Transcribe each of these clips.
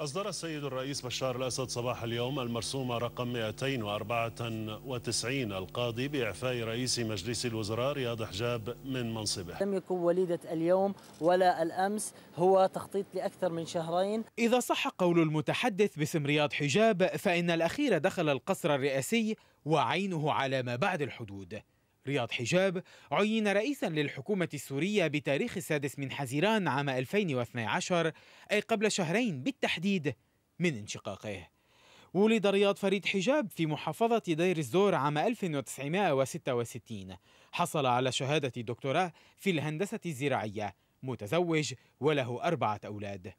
أصدر السيد الرئيس بشار الأسد صباح اليوم المرسومة رقم 294 القاضي بإعفاء رئيس مجلس الوزراء رياض حجاب من منصبه لم يكن وليدة اليوم ولا الأمس هو تخطيط لأكثر من شهرين إذا صح قول المتحدث باسم رياض حجاب فإن الأخير دخل القصر الرئاسي وعينه على ما بعد الحدود رياض حجاب عين رئيسا للحكومة السورية بتاريخ السادس من حزيران عام 2012 أي قبل شهرين بالتحديد من انشقاقه ولد رياض فريد حجاب في محافظة دير الزور عام 1966 حصل على شهادة دكتوراه في الهندسة الزراعية متزوج وله أربعة أولاد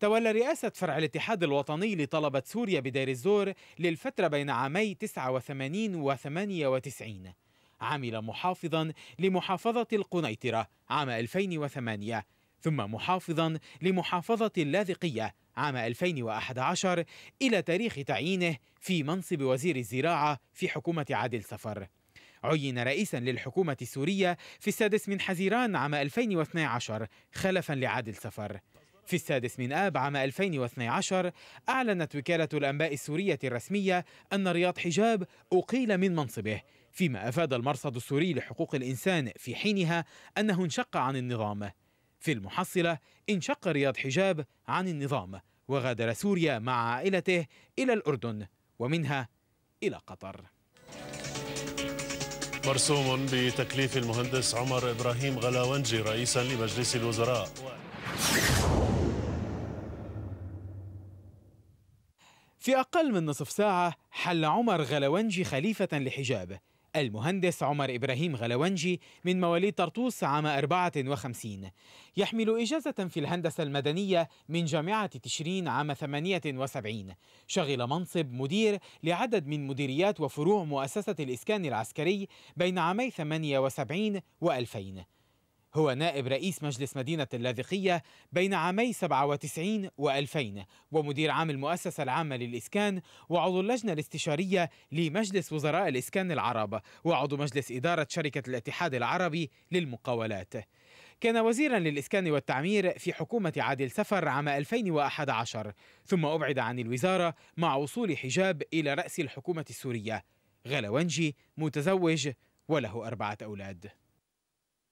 تولى رئاسة فرع الاتحاد الوطني لطلبة سوريا بدير الزور للفترة بين عامي 89 و 98 عمل محافظا لمحافظة القنيطرة عام 2008 ثم محافظا لمحافظة اللاذقية عام 2011 إلى تاريخ تعيينه في منصب وزير الزراعة في حكومة عادل سفر عين رئيسا للحكومة السورية في السادس من حزيران عام 2012 خلفا لعادل سفر في السادس من آب عام 2012 أعلنت وكالة الأنباء السورية الرسمية أن رياض حجاب أقيل من منصبه فيما أفاد المرصد السوري لحقوق الإنسان في حينها أنه انشق عن النظام في المحصلة انشق رياض حجاب عن النظام وغادر سوريا مع عائلته إلى الأردن ومنها إلى قطر مرسوم بتكليف المهندس عمر إبراهيم غلاونجي رئيسا لمجلس الوزراء في أقل من نصف ساعة حل عمر غلاونجي خليفة لحجاب المهندس عمر إبراهيم غلوانجي من مواليد طرطوس عام 54 يحمل إجازة في الهندسة المدنية من جامعة تشرين عام 78 شغل منصب مدير لعدد من مديريات وفروع مؤسسة الإسكان العسكري بين عامي 78 و 2000 هو نائب رئيس مجلس مدينة اللاذقية بين عامي 97 و2000 ومدير عام المؤسسة العامة للإسكان وعضو اللجنة الاستشارية لمجلس وزراء الإسكان العرب وعضو مجلس إدارة شركة الاتحاد العربي للمقاولات كان وزيرا للإسكان والتعمير في حكومة عادل سفر عام 2011 ثم أبعد عن الوزارة مع وصول حجاب إلى رأس الحكومة السورية غلوانجي متزوج وله أربعة أولاد